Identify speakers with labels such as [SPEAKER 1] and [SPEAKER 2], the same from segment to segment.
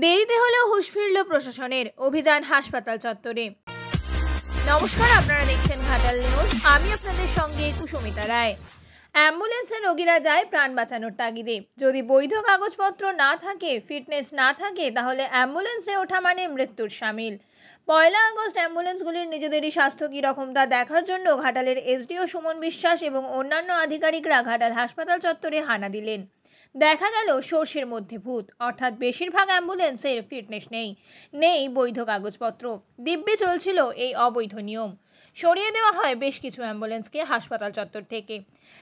[SPEAKER 1] দেরিতে হলেও হুশ ফিরল প্রশাসনের অভিযান হাসপাতাল চত্বরে নমস্কার আপনারা দেখছেন ঘাটাল নিউজ আমি আপনাদের সঙ্গে কুসুমিতা রায় অ্যাম্বুলেন্সে রোগীরা যায় প্রাণ বাঁচানোর তাগিদে যদি বৈধ কাগজপত্র না থাকে ফিটনেস না থাকে তাহলে অ্যাম্বুলেন্সে ওঠা মানে মৃত্যুর সামিল পয়লা আগস্ট অ্যাম্বুলেন্সগুলির নিজেদেরই স্বাস্থ্য কী রকম তা দেখার জন্য ঘাটালের এসডিও সুমন বিশ্বাস এবং অন্যান্য আধিকারিকরা ঘাটাল হাসপাতাল চত্বরে হানা দিলেন দেখা গেল সর্ষের মধ্যে ভূত অর্থাৎ বেশিরভাগ অ্যাম্বুলেন্সের ফিটনেস নেই নেই বৈধ কাগজপত্র দিব্যে চলছিল এই অবৈধ নিয়ম সরিয়ে দেওয়া হয় বেশ কিছু অ্যাম্বুলেন্সকে হাসপাতাল চত্বর থেকে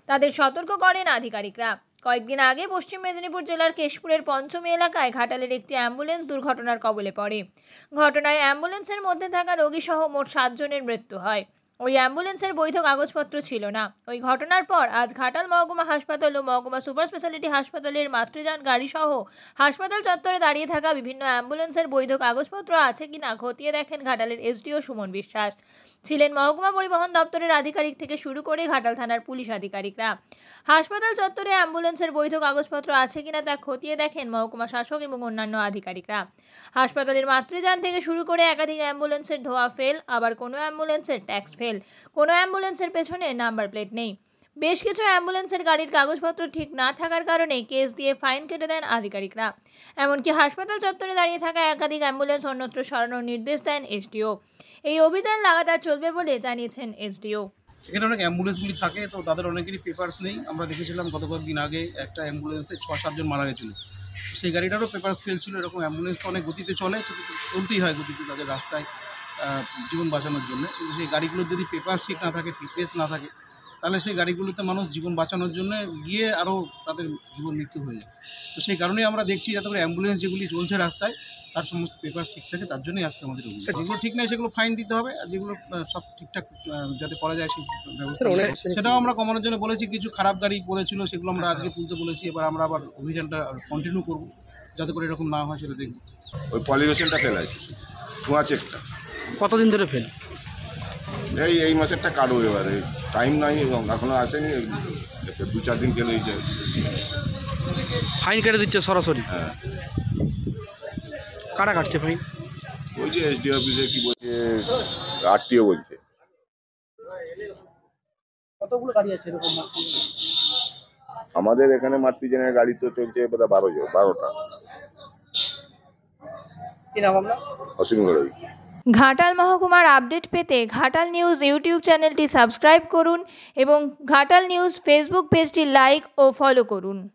[SPEAKER 1] তাদের সতর্ক করেন আধিকারিকরা কয়েকদিন আগে পশ্চিম মেদিনীপুর জেলার কেশপুরের পঞ্চমী এলাকায় ঘাটালের একটি অ্যাম্বুলেন্স দুর্ঘটনার কবলে পড়ে ঘটনায় অ্যাম্বুলেন্সের মধ্যে থাকা রোগীসহ মোট সাতজনের মৃত্যু হয় ওই অ্যাম্বুলেন্সের বৈধ কাগজপত্র ছিল না ওই ঘটনার পর আজ ঘাটাল মহকুমা হাসপাতাল ও মহকুমা সুপার স্পেশালিটি হাসপাতালের মাতৃযান গাড়িসহ হাসপাতাল চত্বরে দাঁড়িয়ে থাকা বিভিন্ন অ্যাম্বুলেন্সের বৈধ কাগজপত্র আছে কি না খতিয়ে দেখেন ঘাটালের এসডিও সুমন বিশ্বাস ছিলেন মহকুমা পরিবহন দপ্তরের আধিকারিক থেকে শুরু করে ঘাটাল থানার পুলিশ আধিকারিকরা হাসপাতাল চত্বরে অ্যাম্বুলেন্সের বৈধ কাগজপত্র আছে কিনা তা খতিয়ে দেখেন মহকুমা শাসক এবং অন্যান্য আধিকারিকরা হাসপাতালের মাতৃযান থেকে শুরু করে একাধিক অ্যাম্বুলেন্সের ধোয়া ফেল আবার কোনো অ্যাম্বুলেন্সের ট্যাক্স ফেল ফেল কোনো অ্যাম্বুলেন্সের পেছনে নাম্বার প্লেট নেই বেশ কিছু অ্যাম্বুলেন্সের গাড়ির কাগজপত্র ঠিক না থাকার কারণে কেস দিয়ে ফাইন কেটে দেন আধিকারিকরা এমনকি হাসপাতাল চত্বরে দাঁড়িয়ে থাকা একাধিক অ্যাম্বুলেন্স অন্যত্র সরানোর নির্দেশ দেন এসডিও এই অভিযান লাগাতার চলবে বলে জানিয়েছেন এসডিও
[SPEAKER 2] সেখানে অনেক অ্যাম্বুলেন্সগুলি থাকে তো তাদের অনেকেরই পেপার্স নেই আমরা দেখেছিলাম গত কয়েকদিন আগে একটা অ্যাম্বুলেন্সে ছ সাতজন মারা গেছিলো সেই গাড়িটারও পেপার্স ফেল ছিল এরকম অ্যাম্বুলেন্স তো অনেক গতিতে চলে চলতেই হয় গতিতে তাদের রাস্তায় জীবন বাঁচানোর জন্য কিন্তু সেই গাড়িগুলোর যদি পেপার ঠিক না থাকে ফিটনেস না থাকে তাহলে সেই গাড়িগুলোতে মানুষ জীবন বাঁচানোর জন্য গিয়ে আরও তাদের জীবন মৃত্যু হয়ে যায় তো সেই কারণেই আমরা দেখছি যাতে করে অ্যাম্বুলেন্স যেগুলি চলছে রাস্তায় তার সমস্ত পেপার ঠিক থাকে তার জন্যই আজকে আমাদের যেগুলো ঠিক নেই সেগুলো ফাইন দিতে হবে আর যেগুলো সব ঠিকঠাক যাতে করা যায় সেই ব্যবস্থা সেটাও আমরা কমানোর জন্য বলেছি কিছু খারাপ গাড়ি পড়েছিল সেগুলো আমরা আজকে তুলতে বলেছি এবার আমরা আবার অভিযানটা কন্টিনিউ করব যাতে করে এরকম না হয় সেটা দেখব ওই পলিউশনটা ফেলাইছি ধোঁয়া চেকটা কতদিন ধরে ফেল এই এই মাসেরটা কাটবো এবারে টাইম নাই এবং এখনও আসেনি দু চার দিন গেলেই যায় ফাইন কেটে দিচ্ছে সরাসরি হ্যাঁ কারা কাটছে ফাইন বলছে এসডি অফিসে কি বলছে আটটিও বলছে আমাদের এখানে মাতৃজনের গাড়ি তো চলছে বারো বারো বারোটা কি অসীম
[SPEAKER 1] ঘাটাল মহকুমার আপডেট পেতে ঘাটাল নিউজ ইউটিউব চ্যানেলটি সাবস্ক্রাইব করুন এবং ঘাটাল নিউজ ফেসবুক পেজটি লাইক ও ফলো করুন